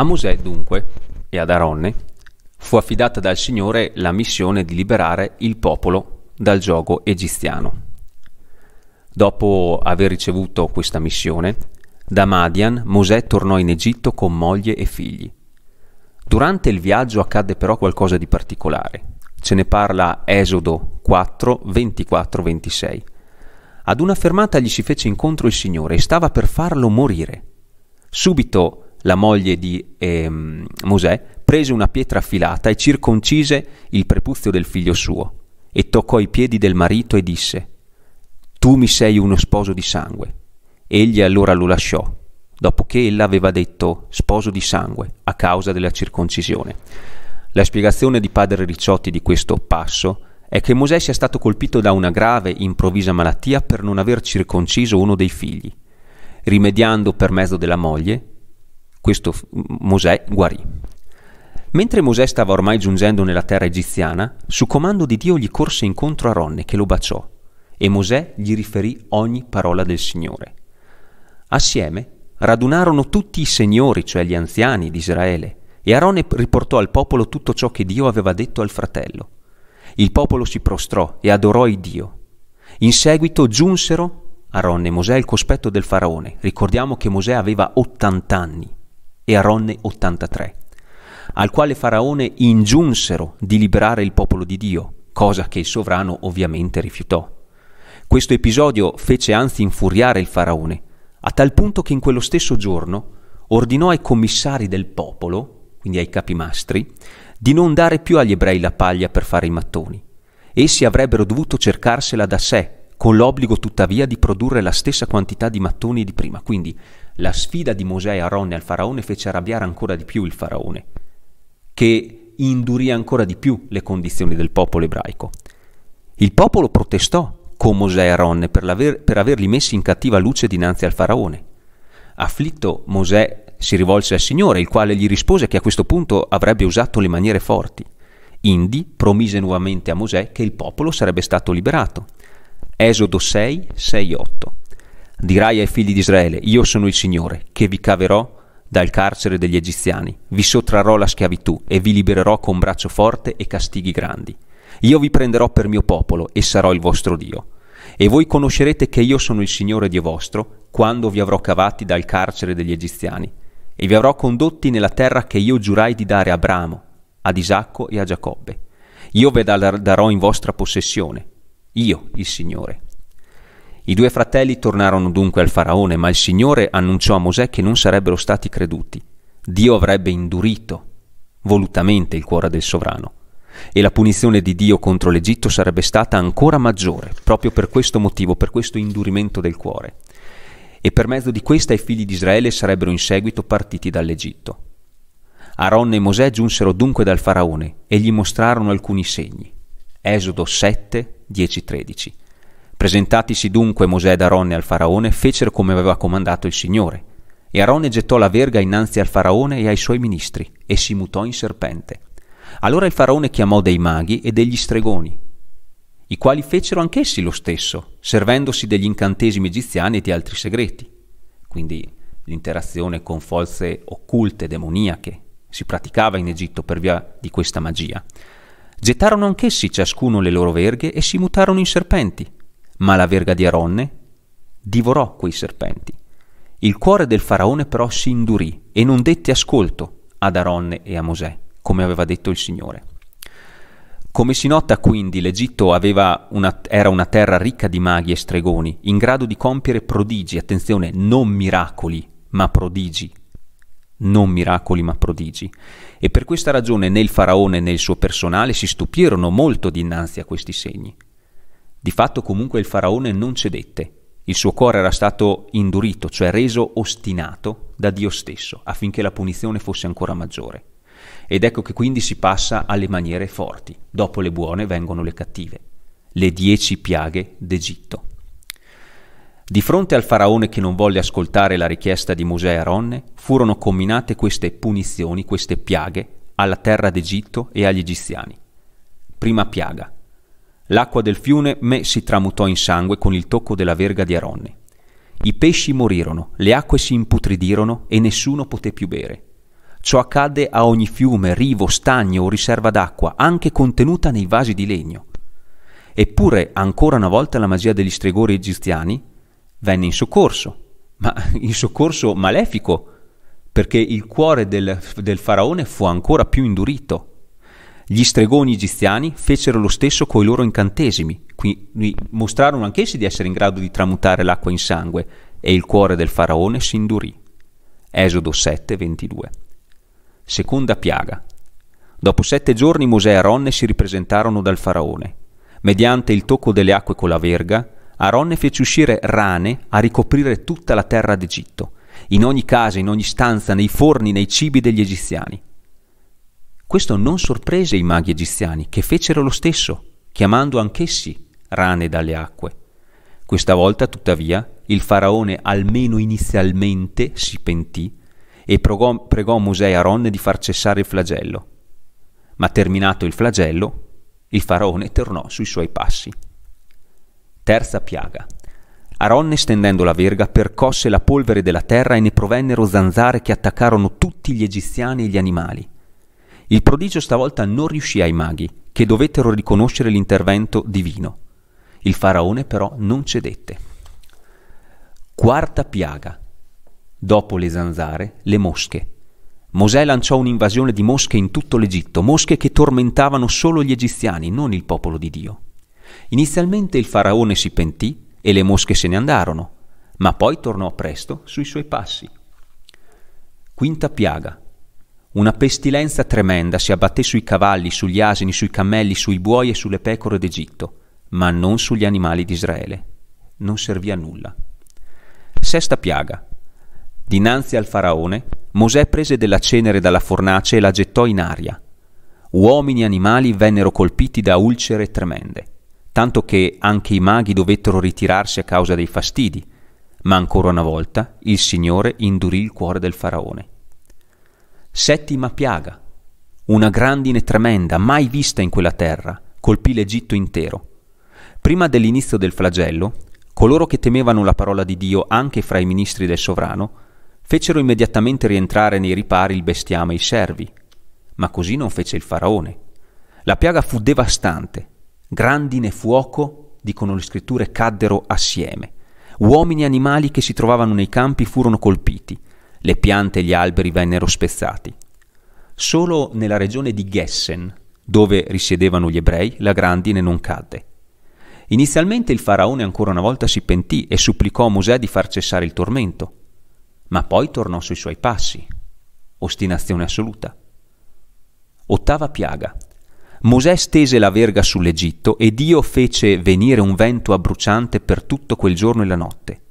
A Mosè, dunque, e ad Aronne, fu affidata dal Signore la missione di liberare il popolo dal gioco egiziano. Dopo aver ricevuto questa missione, da Madian Mosè tornò in Egitto con moglie e figli. Durante il viaggio accadde però qualcosa di particolare. Ce ne parla Esodo 4, 24-26. Ad una fermata gli si fece incontro il Signore e stava per farlo morire. Subito la moglie di eh, Mosè, prese una pietra affilata e circoncise il prepuzio del figlio suo, e toccò i piedi del marito e disse, Tu mi sei uno sposo di sangue. Egli allora lo lasciò, dopo che ella aveva detto sposo di sangue, a causa della circoncisione. La spiegazione di padre Ricciotti di questo passo è che Mosè sia stato colpito da una grave, improvvisa malattia per non aver circonciso uno dei figli. Rimediando per mezzo della moglie, questo Mosè guarì. Mentre Mosè stava ormai giungendo nella terra egiziana, su comando di Dio gli corse incontro Aronne che lo baciò e Mosè gli riferì ogni parola del Signore. Assieme radunarono tutti i signori, cioè gli anziani di Israele, e Aronne riportò al popolo tutto ciò che Dio aveva detto al fratello. Il popolo si prostrò e adorò il Dio. In seguito giunsero Aronne e Mosè al cospetto del faraone. Ricordiamo che Mosè aveva 80 anni e Aronne 83, al quale Faraone ingiunsero di liberare il popolo di Dio, cosa che il sovrano ovviamente rifiutò. Questo episodio fece anzi infuriare il Faraone, a tal punto che in quello stesso giorno ordinò ai commissari del popolo, quindi ai capimastri, di non dare più agli ebrei la paglia per fare i mattoni. Essi avrebbero dovuto cercarsela da sé, con l'obbligo tuttavia di produrre la stessa quantità di mattoni di prima. Quindi la sfida di Mosè e Aronne al faraone fece arrabbiare ancora di più il faraone, che indurì ancora di più le condizioni del popolo ebraico. Il popolo protestò con Mosè e Aronne per, aver, per averli messi in cattiva luce dinanzi al faraone. Afflitto, Mosè si rivolse al Signore, il quale gli rispose che a questo punto avrebbe usato le maniere forti. Indi promise nuovamente a Mosè che il popolo sarebbe stato liberato. Esodo 6, 6, 8. Dirai ai figli di Israele, io sono il Signore, che vi caverò dal carcere degli egiziani, vi sottrarrò la schiavitù e vi libererò con braccio forte e castighi grandi. Io vi prenderò per mio popolo e sarò il vostro Dio. E voi conoscerete che io sono il Signore Dio vostro, quando vi avrò cavati dal carcere degli egiziani, e vi avrò condotti nella terra che io giurai di dare a Abramo, ad Isacco e a Giacobbe. Io ve la darò in vostra possessione, io il Signore. I due fratelli tornarono dunque al faraone, ma il Signore annunciò a Mosè che non sarebbero stati creduti. Dio avrebbe indurito volutamente il cuore del sovrano e la punizione di Dio contro l'Egitto sarebbe stata ancora maggiore, proprio per questo motivo, per questo indurimento del cuore. E per mezzo di questa i figli di Israele sarebbero in seguito partiti dall'Egitto. Aaron e Mosè giunsero dunque dal faraone e gli mostrarono alcuni segni. Esodo 7, 10, 13. Presentatisi dunque Mosè ed Aronne al faraone, fecero come aveva comandato il Signore. E Aronne gettò la verga innanzi al faraone e ai suoi ministri, e si mutò in serpente. Allora il faraone chiamò dei maghi e degli stregoni, i quali fecero anch'essi lo stesso, servendosi degli incantesimi egiziani e di altri segreti. Quindi l'interazione con forze occulte, demoniache, si praticava in Egitto per via di questa magia. Gettarono anch'essi ciascuno le loro verghe e si mutarono in serpenti ma la verga di Aronne divorò quei serpenti. Il cuore del faraone però si indurì e non dette ascolto ad Aronne e a Mosè, come aveva detto il Signore. Come si nota quindi, l'Egitto una, era una terra ricca di maghi e stregoni, in grado di compiere prodigi, attenzione, non miracoli, ma prodigi. Non miracoli, ma prodigi. E per questa ragione né il faraone né il suo personale si stupirono molto dinanzi a questi segni. Di fatto comunque il faraone non cedette, il suo cuore era stato indurito, cioè reso ostinato da Dio stesso, affinché la punizione fosse ancora maggiore. Ed ecco che quindi si passa alle maniere forti, dopo le buone vengono le cattive, le dieci piaghe d'Egitto. Di fronte al faraone che non volle ascoltare la richiesta di Mosè e Aronne, furono combinate queste punizioni, queste piaghe, alla terra d'Egitto e agli egiziani. Prima piaga, L'acqua del fiume Me si tramutò in sangue con il tocco della verga di Aronne. I pesci morirono, le acque si imputridirono e nessuno poté più bere. Ciò accadde a ogni fiume, rivo, stagno o riserva d'acqua, anche contenuta nei vasi di legno. Eppure, ancora una volta la magia degli stregori egiziani venne in soccorso, ma in soccorso malefico, perché il cuore del, del faraone fu ancora più indurito gli stregoni egiziani fecero lo stesso coi loro incantesimi, quindi mostrarono anch'essi di essere in grado di tramutare l'acqua in sangue, e il cuore del faraone si indurì. Esodo 7:22. Seconda piaga. Dopo sette giorni Mosè e Aronne si ripresentarono dal faraone. Mediante il tocco delle acque con la verga, Aronne fece uscire rane a ricoprire tutta la terra d'Egitto, in ogni casa, in ogni stanza, nei forni, nei cibi degli egiziani. Questo non sorprese i maghi egiziani, che fecero lo stesso, chiamando anch'essi rane dalle acque. Questa volta, tuttavia, il faraone almeno inizialmente si pentì e pregò, pregò Mosè e Aronne di far cessare il flagello. Ma terminato il flagello, il faraone tornò sui suoi passi. Terza piaga. Aronne, stendendo la verga, percosse la polvere della terra e ne provennero zanzare che attaccarono tutti gli egiziani e gli animali. Il prodigio stavolta non riuscì ai maghi, che dovettero riconoscere l'intervento divino. Il faraone però non cedette. Quarta piaga. Dopo le zanzare, le mosche. Mosè lanciò un'invasione di mosche in tutto l'Egitto, mosche che tormentavano solo gli egiziani, non il popolo di Dio. Inizialmente il faraone si pentì e le mosche se ne andarono, ma poi tornò presto sui suoi passi. Quinta piaga. Una pestilenza tremenda si abbatté sui cavalli, sugli asini, sui cammelli, sui buoi e sulle pecore d'Egitto, ma non sugli animali di Israele. Non servì a nulla. Sesta piaga. Dinanzi al faraone, Mosè prese della cenere dalla fornace e la gettò in aria. Uomini e animali vennero colpiti da ulcere tremende, tanto che anche i maghi dovettero ritirarsi a causa dei fastidi. Ma ancora una volta il Signore indurì il cuore del faraone Settima piaga. Una grandine tremenda, mai vista in quella terra, colpì l'Egitto intero. Prima dell'inizio del flagello, coloro che temevano la parola di Dio anche fra i ministri del sovrano, fecero immediatamente rientrare nei ripari il bestiame e i servi. Ma così non fece il faraone. La piaga fu devastante. Grandine e fuoco, dicono le scritture, caddero assieme. Uomini e animali che si trovavano nei campi furono colpiti le piante e gli alberi vennero spezzati. Solo nella regione di Gessen, dove risiedevano gli ebrei, la grandine non cadde. Inizialmente il faraone ancora una volta si pentì e supplicò a Mosè di far cessare il tormento, ma poi tornò sui suoi passi. Ostinazione assoluta. Ottava piaga. Mosè stese la verga sull'Egitto e Dio fece venire un vento abbruciante per tutto quel giorno e la notte.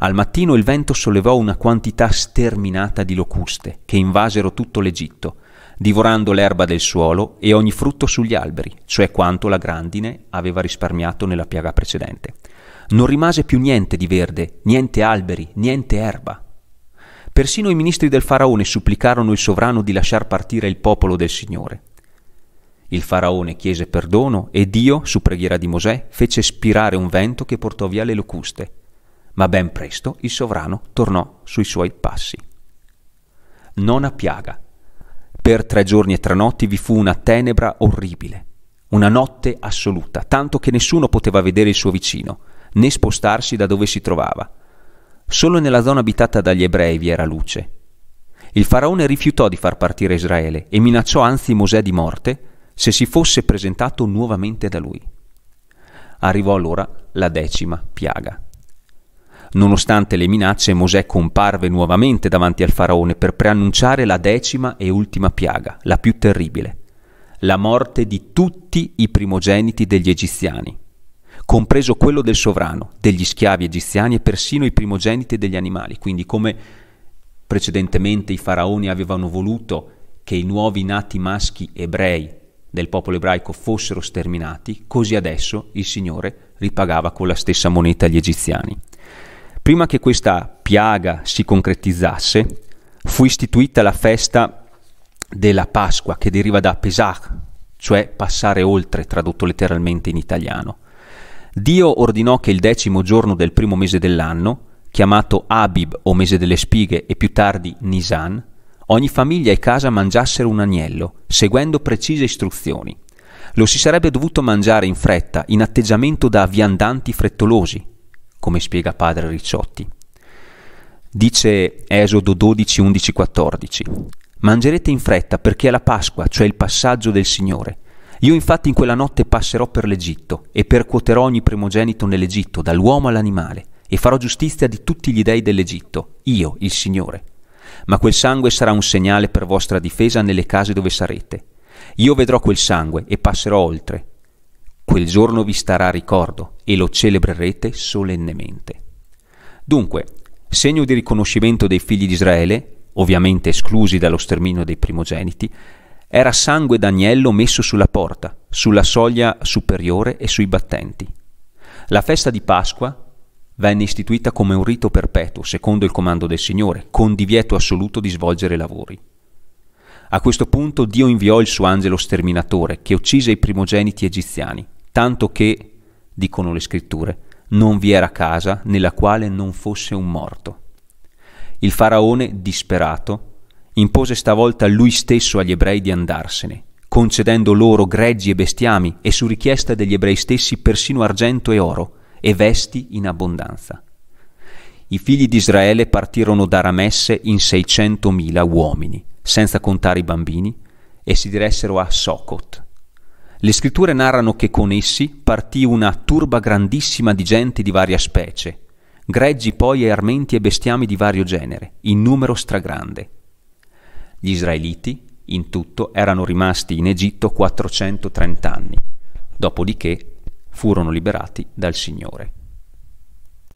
Al mattino il vento sollevò una quantità sterminata di locuste, che invasero tutto l'Egitto, divorando l'erba del suolo e ogni frutto sugli alberi, cioè quanto la grandine aveva risparmiato nella piaga precedente. Non rimase più niente di verde, niente alberi, niente erba. Persino i ministri del faraone supplicarono il sovrano di lasciar partire il popolo del Signore. Il faraone chiese perdono e Dio, su preghiera di Mosè, fece spirare un vento che portò via le locuste ma ben presto il sovrano tornò sui suoi passi. Nona piaga. Per tre giorni e tre notti vi fu una tenebra orribile, una notte assoluta, tanto che nessuno poteva vedere il suo vicino, né spostarsi da dove si trovava. Solo nella zona abitata dagli ebrei vi era luce. Il faraone rifiutò di far partire Israele e minacciò anzi Mosè di morte se si fosse presentato nuovamente da lui. Arrivò allora la decima piaga. Nonostante le minacce, Mosè comparve nuovamente davanti al faraone per preannunciare la decima e ultima piaga, la più terribile, la morte di tutti i primogeniti degli egiziani, compreso quello del sovrano, degli schiavi egiziani e persino i primogeniti degli animali. Quindi come precedentemente i faraoni avevano voluto che i nuovi nati maschi ebrei del popolo ebraico fossero sterminati, così adesso il Signore ripagava con la stessa moneta gli egiziani. Prima che questa piaga si concretizzasse, fu istituita la festa della Pasqua, che deriva da Pesach, cioè passare oltre, tradotto letteralmente in italiano. Dio ordinò che il decimo giorno del primo mese dell'anno, chiamato Abib o mese delle spighe e più tardi Nisan, ogni famiglia e casa mangiassero un agnello, seguendo precise istruzioni. Lo si sarebbe dovuto mangiare in fretta, in atteggiamento da viandanti frettolosi, come spiega padre Ricciotti. Dice Esodo 12, 11, 14. Mangerete in fretta perché è la Pasqua, cioè il passaggio del Signore. Io infatti in quella notte passerò per l'Egitto e percuoterò ogni primogenito nell'Egitto, dall'uomo all'animale, e farò giustizia di tutti gli dei dell'Egitto, io, il Signore. Ma quel sangue sarà un segnale per vostra difesa nelle case dove sarete. Io vedrò quel sangue e passerò oltre, Quel giorno vi starà ricordo e lo celebrerete solennemente. Dunque, segno di riconoscimento dei figli di Israele, ovviamente esclusi dallo sterminio dei primogeniti, era sangue d'agnello messo sulla porta, sulla soglia superiore e sui battenti. La festa di Pasqua venne istituita come un rito perpetuo, secondo il comando del Signore, con divieto assoluto di svolgere lavori. A questo punto Dio inviò il suo angelo sterminatore, che uccise i primogeniti egiziani, tanto che, dicono le scritture, non vi era casa nella quale non fosse un morto. Il faraone, disperato, impose stavolta lui stesso agli ebrei di andarsene, concedendo loro greggi e bestiami e su richiesta degli ebrei stessi persino argento e oro, e vesti in abbondanza. I figli di Israele partirono da Ramesse in 600.000 uomini, senza contare i bambini, e si diressero a Sokot, le scritture narrano che con essi partì una turba grandissima di gente di varia specie, greggi poi e armenti e bestiami di vario genere, in numero stragrande. Gli israeliti, in tutto, erano rimasti in Egitto 430 anni, dopodiché furono liberati dal Signore.